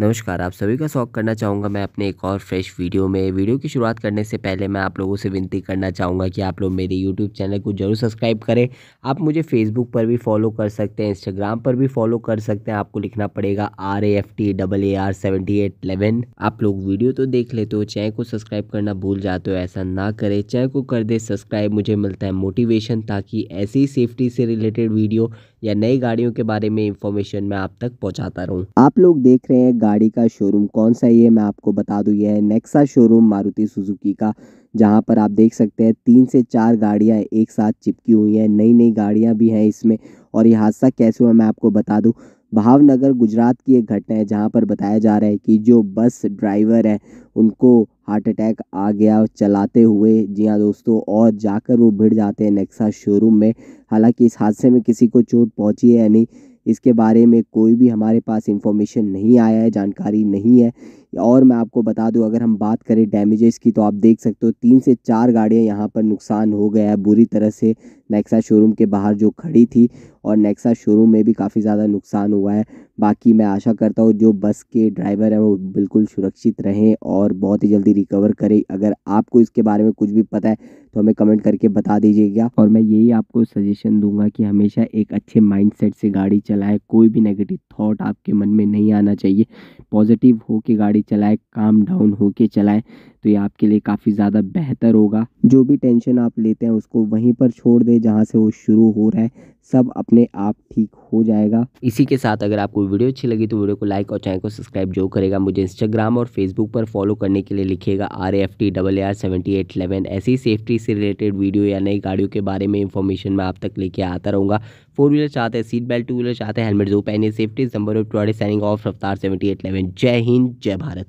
नमस्कार आप सभी का स्वागत करना चाहूँगा मैं अपने एक और फ्रेश वीडियो में वीडियो की शुरुआत करने से पहले मैं आप लोगों से विनती करना चाहूँगा कि आप लोग मेरे यूट्यूब चैनल को जरूर सब्सक्राइब करें आप मुझे फेसबुक पर भी फॉलो कर सकते हैं इंस्टाग्राम पर भी फॉलो कर सकते हैं आपको लिखना पड़ेगा R A F T double A R seventy eight eleven आप लोग वीडियो तो देख लेते हो चैनल को सब्सक्राइब करना भूल जाते हो ऐसा ना करें चैनल को कर दे सब्सक्राइब मुझे मिलता है मोटिवेशन ताकि ऐसी सेफ्टी से रिलेटेड वीडियो या नई गाड़ियों के बारे में इंफॉर्मेशन मैं आप तक पहुंचाता रहूं आप लोग देख रहे हैं गाड़ी का शोरूम कौन सा ये मैं आपको बता दूं यह नेक्सा शोरूम मारुति सुजुकी का जहां पर आप देख सकते हैं तीन से चार गाड़ियां एक साथ चिपकी हुई हैं नई नई गाड़ियां भी हैं इसमें और ये हादसा कैसे हुआ मैं आपको बता दूँ भावनगर गुजरात की एक घटना है जहाँ पर बताया जा रहा है कि जो बस ड्राइवर है उनको हार्ट अटैक आ गया चलाते हुए जी हाँ दोस्तों और जाकर वो भिड़ जाते हैं नेक्सा शोरूम में हालांकि इस हादसे में किसी को चोट पहुंची है या नहीं इसके बारे में कोई भी हमारे पास इंफॉर्मेशन नहीं आया है जानकारी नहीं है और मैं आपको बता दूं अगर हम बात करें डैमेजेस की तो आप देख सकते हो तीन से चार गाड़ियां यहां पर नुकसान हो गया है बुरी तरह से नेक्सा शोरूम के बाहर जो खड़ी थी और नेक्सा शोरूम में भी काफ़ी ज़्यादा नुकसान हुआ है बाकी मैं आशा करता हूँ जो बस के ड्राइवर हैं वो बिल्कुल सुरक्षित रहें और बहुत ही जल्दी रिकवर करें अगर आपको इसके बारे में कुछ भी पता है तो हमें कमेंट करके बता दीजिएगा और मैं यही आपको सजेशन दूंगा कि हमेशा एक अच्छे माइंडसेट से गाड़ी चलाएं कोई भी नेगेटिव थॉट आपके मन में नहीं आना चाहिए पॉजिटिव हो के गाड़ी गाड़ी चलाए काम डाउन होके चलाए तो ये आपके लिए काफ़ी ज़्यादा बेहतर होगा जो भी टेंशन आप लेते हैं उसको वहीं पर छोड़ दें जहाँ से वो शुरू हो रहा है सब अपने आप ठीक हो जाएगा इसी के साथ अगर आपको वीडियो अच्छी लगी तो वीडियो को लाइक और चैनल को सब्सक्राइब जो करेगा मुझे इंस्टाग्राम और फेसबुक पर फॉलो करने के लिए लिखेगा R F T double R seventy eight eleven ऐसी सेफ्टी से रिलेटेड वीडियो या नई गाड़ियों के बारे में इंफॉर्मेशन मैं आप तक लेके आता रहूँगा फोर व्हीलर चाहते हैं सीट बेल्ट टू व्हीलर चाहते हैं हेलमेट जो पहने safety number of Raftaar seventy जय हिंद जय भारत